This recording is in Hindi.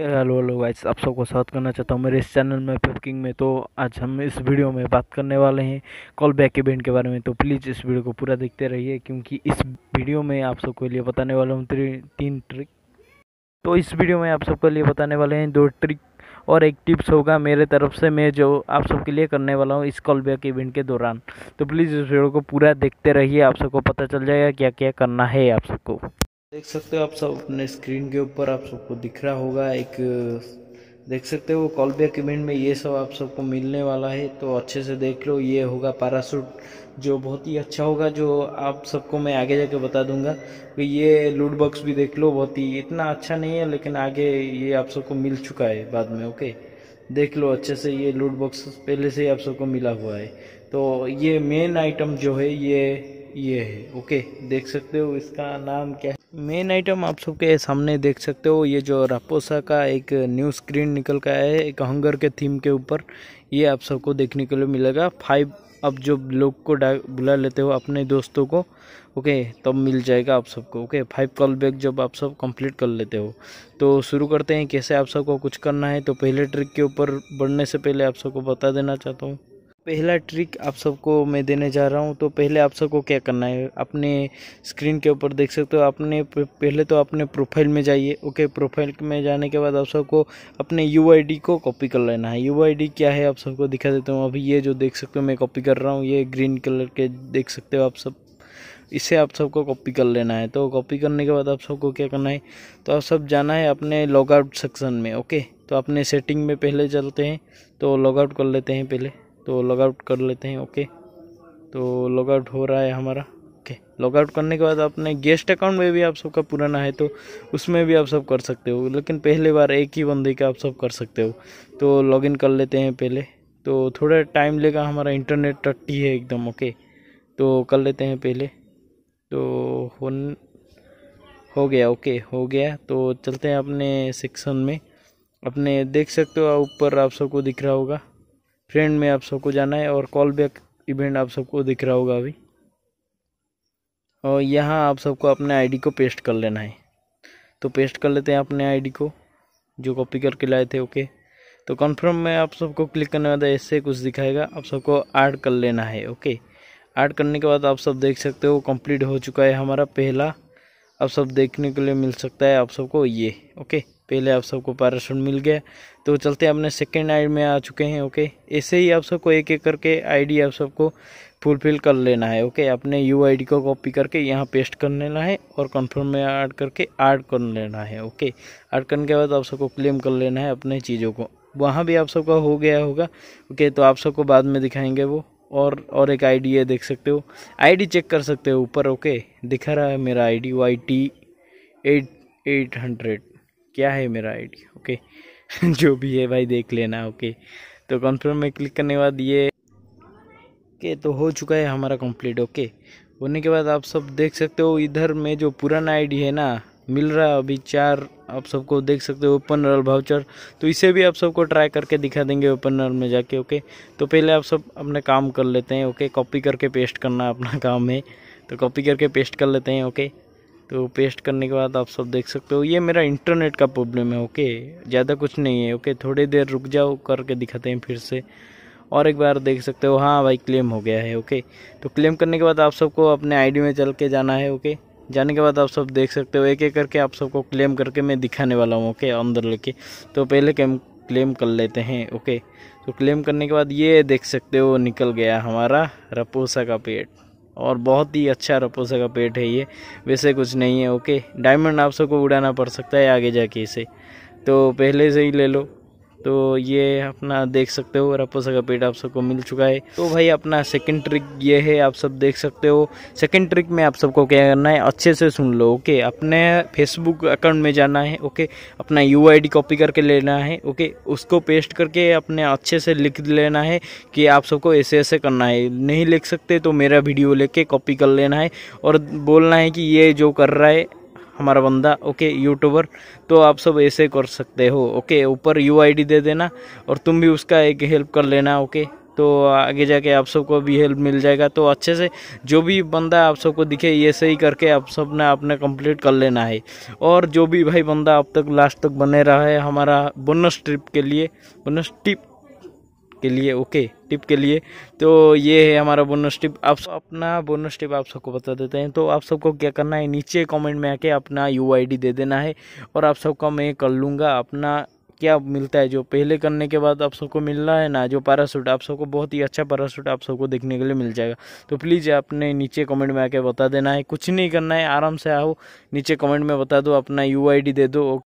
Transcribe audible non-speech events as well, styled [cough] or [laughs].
हेलो हेलो गाइस आप सबको स्वागत करना चाहता हूँ मेरे इस चैनल में पिकिंग में तो आज हम इस वीडियो में बात करने वाले हैं कॉल बैक इवेंट के बारे में तो प्लीज़ इस वीडियो को पूरा देखते रहिए क्योंकि इस वीडियो में आप सबके लिए बताने वाला हूँ तीन ट्रिक तो इस वीडियो में आप सबके लिए बताने वाले हैं दो ट्रिक और एक टिप्स होगा मेरे तरफ से मैं जो आप सबके लिए करने वाला हूँ इस कॉल बैक इवेंट के दौरान तो प्लीज़ इस वीडियो को पूरा देखते रहिए आप सबको पता चल जाएगा क्या क्या करना है आप सबको देख सकते हो आप सब अपने स्क्रीन के ऊपर आप सबको दिख रहा होगा एक देख सकते हो कॉल बैक इवेंट में ये सब आप सबको मिलने वाला है तो अच्छे से देख लो ये होगा पैरासूट जो बहुत ही अच्छा होगा जो आप सबको मैं आगे जाके बता दूंगा कि तो ये लूट बॉक्स भी देख लो बहुत ही इतना अच्छा नहीं है लेकिन आगे ये आप सबको मिल चुका है बाद में ओके देख लो अच्छे से ये लूट बॉक्स पहले से ही आप सबको मिला हुआ है तो ये मेन आइटम जो है ये ये है ओके देख सकते हो इसका नाम क्या है मेन आइटम आप सबके सामने देख सकते हो ये जो रापोसा का एक न्यू स्क्रीन निकल का है एक हंगर के थीम के ऊपर ये आप सबको देखने के लिए मिलेगा फाइव आप जो लोग को बुला लेते हो अपने दोस्तों को ओके तब तो मिल जाएगा आप सबको ओके फाइव कॉल बैक जब आप सब कंप्लीट कर लेते हो तो शुरू करते हैं कैसे आप सबको कुछ करना है तो पहले ट्रिक के ऊपर बढ़ने से पहले आप सबको बता देना चाहता हूँ पहला ट्रिक आप सबको मैं देने जा रहा हूँ तो पहले आप सबको क्या करना है अपने स्क्रीन के ऊपर देख सकते हो आपने पहले तो अपने प्रोफाइल में जाइए ओके प्रोफाइल में जाने के बाद आप सबको अपने यू को कॉपी कर लेना है यू क्या है आप सबको दिखा देता हूँ अभी ये जो देख सकते हो मैं कॉपी कर रहा हूँ ये ग्रीन कलर के देख सकते हो आप सब इसे आप सबको कॉपी कर लेना है तो कॉपी करने के बाद आप सबको क्या करना है तो आप सब जाना है अपने लॉगआउट सेक्शन में ओके तो अपने सेटिंग में पहले चलते हैं तो लॉगआउट कर लेते हैं पहले तो लॉगआउट कर लेते हैं ओके तो लॉगआउट हो रहा है हमारा ओके लॉगआउट करने के बाद आपने गेस्ट अकाउंट में भी आप सबका पुराना है तो उसमें भी आप सब कर सकते हो लेकिन पहले बार एक ही बंदे का आप सब कर सकते हो तो लॉगिन कर लेते हैं पहले तो थोड़ा टाइम लेगा हमारा इंटरनेट टट्टी है एकदम ओके तो कर लेते हैं पहले तो होन हो गया ओके हो गया तो चलते हैं अपने सेक्शन में अपने देख सकते हो ऊपर आप सबको दिख रहा होगा फ्रेंड में आप सबको जाना है और कॉल बैक इवेंट आप सबको दिख रहा होगा अभी और यहाँ आप सबको अपने आईडी को पेस्ट कर लेना है तो पेस्ट कर लेते हैं अपने आईडी को जो कॉपी करके लाए थे ओके तो कंफर्म में आप सबको क्लिक करने वाला ऐसे कुछ दिखाएगा आप सबको ऐड कर लेना है ओके ऐड करने के बाद आप सब देख सकते हो कंप्लीट हो चुका है हमारा पहला आप सब देखने के लिए मिल सकता है आप सबको ये ओके पहले आप सबको पैराशूट मिल गया तो चलते अपने सेकेंड आइड में आ चुके हैं ओके ऐसे ही आप सबको एक एक करके आईडी आप सबको फुलफिल कर लेना है ओके अपने यू आई डी को कॉपी करके यहाँ पेस्ट कर लेना है और कन्फर्म में ऐड करके ऐड कर लेना है ओके ऐड करने के बाद आप सबको क्लेम कर लेना है अपने चीज़ों को वहाँ भी आप सबका हो गया होगा ओके तो आप सबको बाद में दिखाएंगे वो और और एक आई है देख सकते हो आई चेक कर सकते हो ऊपर ओके दिखा रहा है मेरा I D Y T eight eight hundred क्या है मेरा आईडी ओके [laughs] जो भी है भाई देख लेना ओके तो कन्फर्म में क्लिक करने के बाद ये ओके तो हो चुका है हमारा कंप्लीट ओके होने के बाद आप सब देख सकते हो इधर में जो पुराना आईडी है ना मिल रहा है अभी चार आप सबको देख सकते हो ओपन रल भाउचर तो इसे भी आप सबको ट्राई करके दिखा देंगे ओपन रल में जाके ओके तो पहले आप सब अपना काम कर लेते हैं ओके कॉपी करके पेस्ट करना अपना [laughs] काम है तो कॉपी करके पेस्ट कर लेते हैं ओके तो पेस्ट करने के बाद आप सब देख सकते हो ये मेरा इंटरनेट का प्रॉब्लम है ओके ज़्यादा कुछ नहीं है ओके थोड़ी देर रुक जाओ करके दिखाते हैं फिर से और एक बार देख सकते हो हाँ भाई क्लेम हो गया है ओके तो क्लेम करने के बाद आप सबको अपने आईडी में चल के जाना है ओके जाने के बाद आप सब देख सकते हो एक एक करके आप सबको क्लेम करके मैं दिखाने वाला हूँ ओके अंदर लेके तो पहले कैम क्लेम कर लेते हैं ओके तो क्लेम करने के बाद ये देख सकते हो निकल गया हमारा रपोसा का पेट और बहुत ही अच्छा रपोसा का पेट है ये वैसे कुछ नहीं है ओके डायमंड आप सबको उड़ाना पड़ सकता है आगे जाके इसे तो पहले से ही ले लो तो ये अपना देख सकते हो रपोसा का पेट आप सबको मिल चुका है तो भाई अपना सेकंड ट्रिक ये है आप सब देख सकते हो सेकंड ट्रिक में आप सबको क्या करना है अच्छे से सुन लो ओके अपने फेसबुक अकाउंट में जाना है ओके अपना यू आई कॉपी करके लेना है ओके उसको पेस्ट करके अपने अच्छे से लिख लेना है कि आप सबको ऐसे ऐसे करना है नहीं लिख सकते तो मेरा वीडियो लेके कॉपी कर लेना है और बोलना है कि ये जो कर रहा है हमारा बंदा ओके यूट्यूबर तो आप सब ऐसे कर सकते हो ओके ऊपर यू आई दे देना और तुम भी उसका एक हेल्प कर लेना ओके तो आगे जाके आप सबको भी हेल्प मिल जाएगा तो अच्छे से जो भी बंदा आप सबको दिखे ये सही करके आप सब ने आपने कंप्लीट कर लेना है और जो भी भाई बंदा अब तक लास्ट तक बने रहा है हमारा बोनस ट्रिप के लिए बोनस टिप के लिए ओके टिप के लिए तो ये है हमारा बोनस टिप आप अपना बोनस टिप आप सबको बता देते हैं तो आप सबको क्या करना है नीचे कमेंट में आके अपना यू दे देना है और आप सबका मैं कर लूँगा अपना क्या मिलता है जो पहले करने के बाद आप सबको मिल रहा है ना जो पैरासूट आप सबको बहुत ही अच्छा पैरासूट आप सबको देखने के लिए मिल जाएगा तो प्लीज़ आपने नीचे कमेंट में आके बता देना है कुछ नहीं करना है आराम से आओ नीचे कमेंट में बता दो अपना यू दे दो